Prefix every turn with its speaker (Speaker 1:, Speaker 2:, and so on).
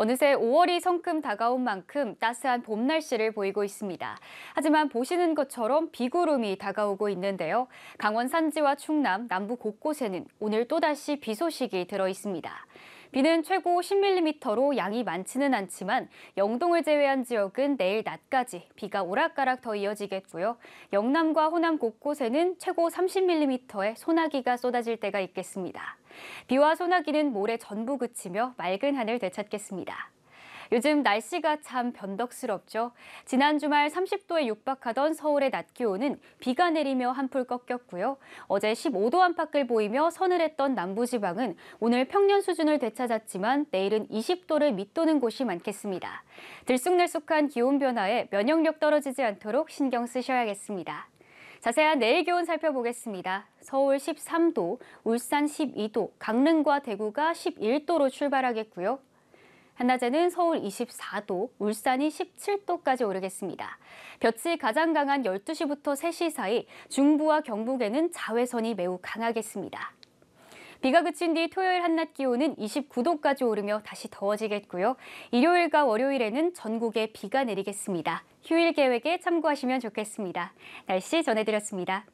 Speaker 1: 어느새 5월이 성큼 다가온 만큼 따스한 봄 날씨를 보이고 있습니다. 하지만 보시는 것처럼 비구름이 다가오고 있는데요. 강원 산지와 충남, 남부 곳곳에는 오늘 또다시 비 소식이 들어 있습니다. 비는 최고 10mm로 양이 많지는 않지만 영동을 제외한 지역은 내일 낮까지 비가 오락가락 더 이어지겠고요. 영남과 호남 곳곳에는 최고 30mm의 소나기가 쏟아질 때가 있겠습니다. 비와 소나기는 모레 전부 그치며 맑은 하늘 되찾겠습니다. 요즘 날씨가 참 변덕스럽죠. 지난 주말 30도에 육박하던 서울의 낮 기온은 비가 내리며 한풀 꺾였고요. 어제 15도 안팎을 보이며 서늘했던 남부지방은 오늘 평년 수준을 되찾았지만 내일은 20도를 밑도는 곳이 많겠습니다. 들쑥날쑥한 기온 변화에 면역력 떨어지지 않도록 신경 쓰셔야겠습니다. 자세한 내일 기온 살펴보겠습니다. 서울 13도, 울산 12도, 강릉과 대구가 11도로 출발하겠고요. 한낮에는 서울 24도, 울산이 17도까지 오르겠습니다. 볕이 가장 강한 12시부터 3시 사이 중부와 경북에는 자외선이 매우 강하겠습니다. 비가 그친 뒤 토요일 한낮 기온은 29도까지 오르며 다시 더워지겠고요. 일요일과 월요일에는 전국에 비가 내리겠습니다. 휴일 계획에 참고하시면 좋겠습니다. 날씨 전해드렸습니다.